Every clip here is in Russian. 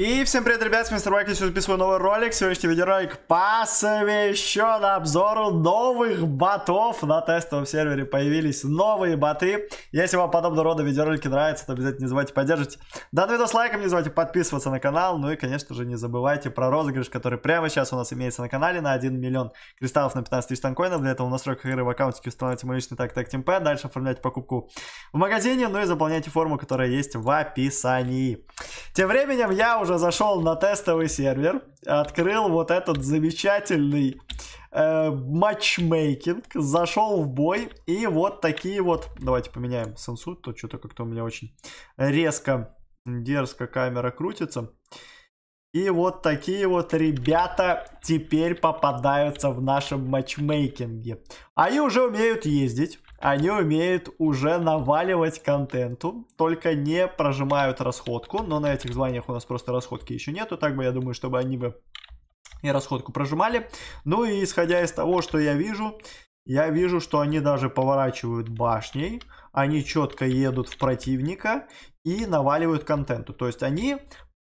И всем привет, ребят, с вами Старбайк, сегодня записываю новый ролик. Сегодняшний видеоролик посвящен обзору новых ботов. На тестовом сервере появились новые боты. Если вам подобного рода видеоролики нравятся, то обязательно не забывайте поддерживать данный видос лайком, не забывайте подписываться на канал. Ну и, конечно же, не забывайте про розыгрыш, который прямо сейчас у нас имеется на канале на 1 миллион кристаллов на 15 тысяч танкоинов. Для этого в настройках игры в аккаунтике установите мой личный так так темпе, дальше оформляйте покупку в магазине, ну и заполняйте форму, которая есть в описании. Тем временем я уже тоже зашел на тестовый сервер, открыл вот этот замечательный э, матчмейкинг, зашел в бой, и вот такие вот... Давайте поменяем сенсу, тут что-то как-то у меня очень резко, дерзко камера крутится. И вот такие вот ребята теперь попадаются в нашем матчмейкинге. Они уже умеют ездить. Они умеют уже наваливать контенту, только не прожимают расходку, но на этих званиях у нас просто расходки еще нету, так бы я думаю, чтобы они бы и расходку прожимали. Ну и исходя из того, что я вижу, я вижу, что они даже поворачивают башней, они четко едут в противника и наваливают контенту. То есть они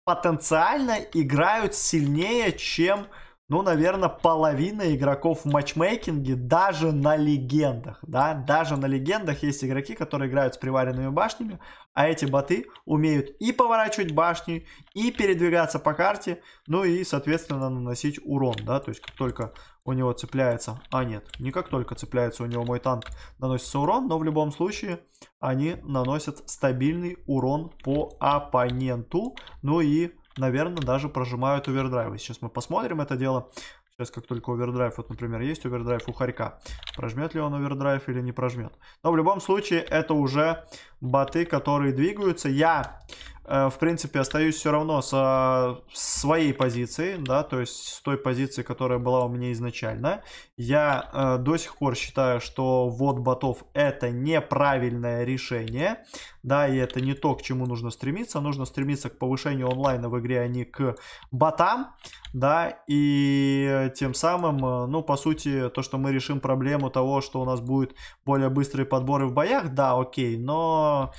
потенциально играют сильнее, чем ну, наверное, половина игроков в матчмейкинге даже на легендах, да, даже на легендах есть игроки, которые играют с приваренными башнями, а эти боты умеют и поворачивать башни, и передвигаться по карте, ну и, соответственно, наносить урон, да, то есть как только у него цепляется, а нет, не как только цепляется у него мой танк, наносится урон, но в любом случае они наносят стабильный урон по оппоненту, ну и наверное, даже прожимают овердрайвы. Сейчас мы посмотрим это дело. Сейчас как только овердрайв, вот, например, есть овердрайв у Харька. Прожмет ли он овердрайв или не прожмет. Но в любом случае это уже боты, которые двигаются. Я Э, в принципе, остаюсь все равно со своей позиции, да, то есть с той позиции, которая была у меня изначально. Я э, до сих пор считаю, что ввод ботов это неправильное решение, да, и это не то, к чему нужно стремиться. Нужно стремиться к повышению онлайна в игре, а не к ботам, да, и тем самым, э, ну, по сути, то, что мы решим проблему того, что у нас будет более быстрые подборы в боях, да, окей, но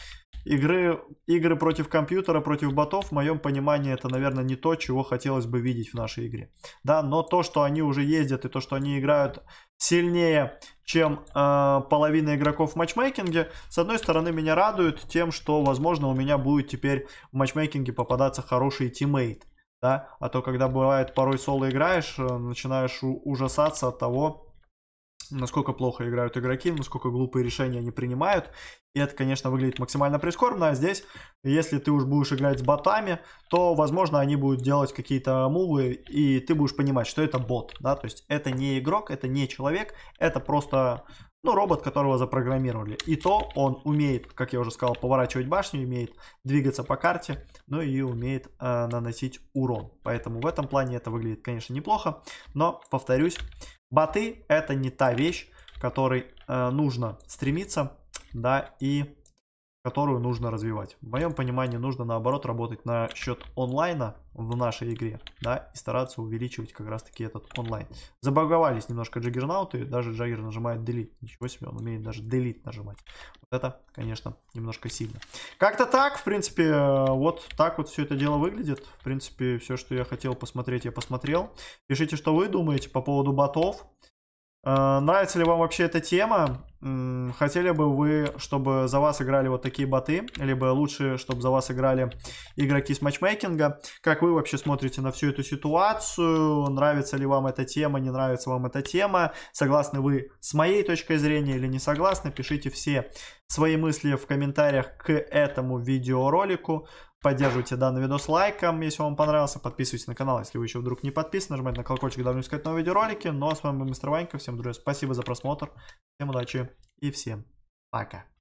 игры, игры против компьютера, против ботов, в моем понимании, это, наверное, не то, чего хотелось бы видеть в нашей игре. Да, но то, что они уже ездят и то, что они играют сильнее, чем э, половина игроков в матчмейкинге, с одной стороны, меня радует тем, что, возможно, у меня будет теперь в матчмейкинге попадаться хороший тиммейт. Да? А то, когда бывает порой соло играешь, э, начинаешь ужасаться от того, насколько плохо играют игроки, насколько глупые решения они принимают. И это, конечно, выглядит максимально прискорбно. А здесь, если ты уж будешь играть с ботами, то, возможно, они будут делать какие-то мувы, и ты будешь понимать, что это бот, да, то есть это не игрок, это не человек, это просто, ну, робот, которого запрограммировали. И то он умеет, как я уже сказал, поворачивать башню, умеет двигаться по карте, ну и умеет э, наносить урон. Поэтому в этом плане это выглядит, конечно, неплохо, но, повторюсь, Боты это не та вещь, к которой э, нужно стремиться, да, и которую нужно развивать. В моем понимании нужно наоборот работать на счет онлайна в нашей игре, да, и стараться увеличивать как раз таки этот онлайн. Забаговались немножко джаггернауты, даже джаггер нажимает delete, ничего себе, он умеет даже delete нажимать. Вот это, конечно, немножко сильно. Как-то так, в принципе, вот так вот все это дело выглядит. В принципе, все, что я хотел посмотреть, я посмотрел. Пишите, что вы думаете по поводу ботов. Э, нравится ли вам вообще эта тема? хотели бы вы, чтобы за вас играли вот такие боты, либо лучше, чтобы за вас играли игроки с матчмейкинга. Как вы вообще смотрите на всю эту ситуацию? Нравится ли вам эта тема, не нравится вам эта тема? Согласны вы с моей точкой зрения или не согласны? Пишите все свои мысли в комментариях к этому видеоролику. Поддерживайте данный видос лайком, если вам понравился. Подписывайтесь на канал, если вы еще вдруг не подписаны. Нажимайте на колокольчик, дабы не искать новые видеоролики. Ну а с вами был Мистер Ванька. Всем, друзья, спасибо за просмотр. Всем удачи и всем пока.